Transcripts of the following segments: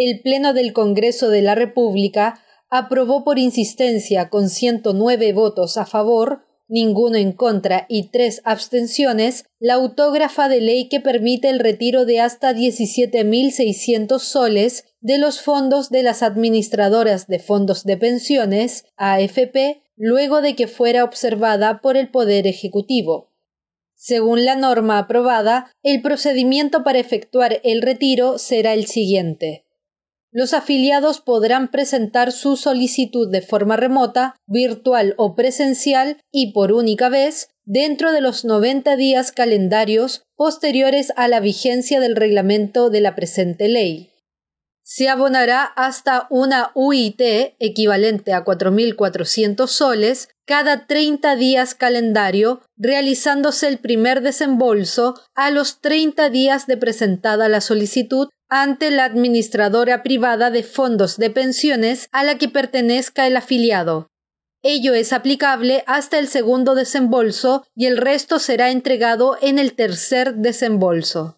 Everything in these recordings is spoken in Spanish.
el Pleno del Congreso de la República aprobó por insistencia con 109 votos a favor, ninguno en contra y tres abstenciones, la autógrafa de ley que permite el retiro de hasta 17.600 soles de los fondos de las administradoras de fondos de pensiones, AFP, luego de que fuera observada por el Poder Ejecutivo. Según la norma aprobada, el procedimiento para efectuar el retiro será el siguiente los afiliados podrán presentar su solicitud de forma remota, virtual o presencial y por única vez dentro de los 90 días calendarios posteriores a la vigencia del reglamento de la presente ley se abonará hasta una UIT equivalente a 4.400 soles cada 30 días calendario, realizándose el primer desembolso a los 30 días de presentada la solicitud ante la administradora privada de fondos de pensiones a la que pertenezca el afiliado. Ello es aplicable hasta el segundo desembolso y el resto será entregado en el tercer desembolso.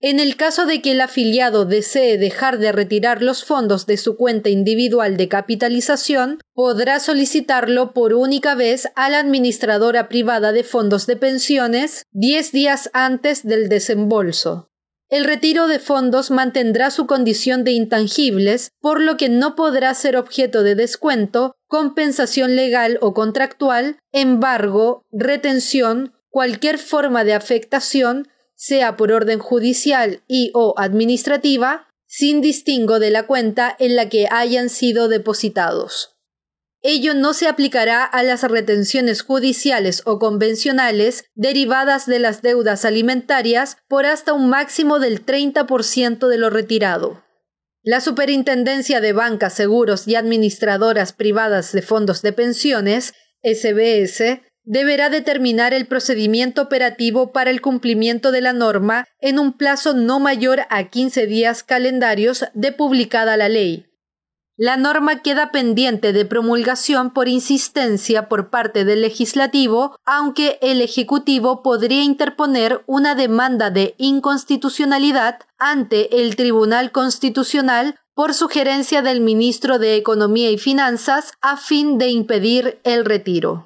En el caso de que el afiliado desee dejar de retirar los fondos de su cuenta individual de capitalización, podrá solicitarlo por única vez a la administradora privada de fondos de pensiones 10 días antes del desembolso. El retiro de fondos mantendrá su condición de intangibles, por lo que no podrá ser objeto de descuento, compensación legal o contractual, embargo, retención, cualquier forma de afectación, sea por orden judicial y o administrativa, sin distingo de la cuenta en la que hayan sido depositados. Ello no se aplicará a las retenciones judiciales o convencionales derivadas de las deudas alimentarias por hasta un máximo del 30% de lo retirado. La Superintendencia de Bancas, Seguros y Administradoras Privadas de Fondos de Pensiones, SBS, deberá determinar el procedimiento operativo para el cumplimiento de la norma en un plazo no mayor a 15 días calendarios de publicada la ley. La norma queda pendiente de promulgación por insistencia por parte del legislativo, aunque el Ejecutivo podría interponer una demanda de inconstitucionalidad ante el Tribunal Constitucional por sugerencia del ministro de Economía y Finanzas a fin de impedir el retiro.